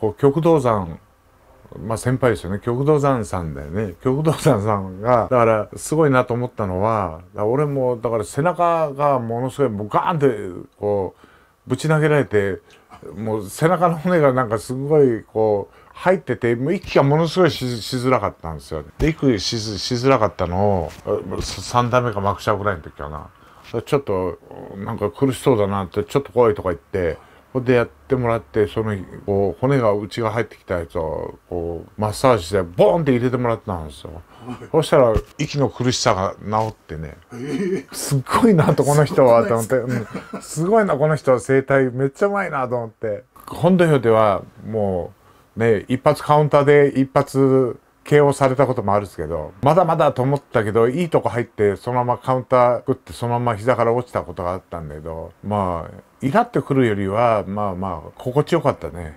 こう極道山まあ、先輩ですよね極道山さんだよね極道山さんがだからすごいなと思ったのは俺もだから背中がものすごいもうガーンってこうぶち投げられてもう背中の骨がなんかすごいこう入っててもう息がものすごいししづらかったんですよ、ね、で息ししづらかったのを3段目か幕下ぐらいの時かなちょっとなんか苦しそうだなってちょっと怖いとか言って。ほんでやってもらって、その、こう、骨が、内が入ってきたやつを、こう、マッサージして、ボーンって入れてもらったんですよ。そしたら、息の苦しさが治ってね、すっごいなと、この人は、と思って、すごいな、この人は生体めっちゃうまいな、と思って。本土表では、もう、ね、一発カウンターで一発 KO されたこともあるんですけど、まだまだと思ったけど、いいとこ入って、そのままカウンター打って、そのまま膝から落ちたことがあったんだけど、まあ、イラってくるよりは、まあまあ、心地よかったね。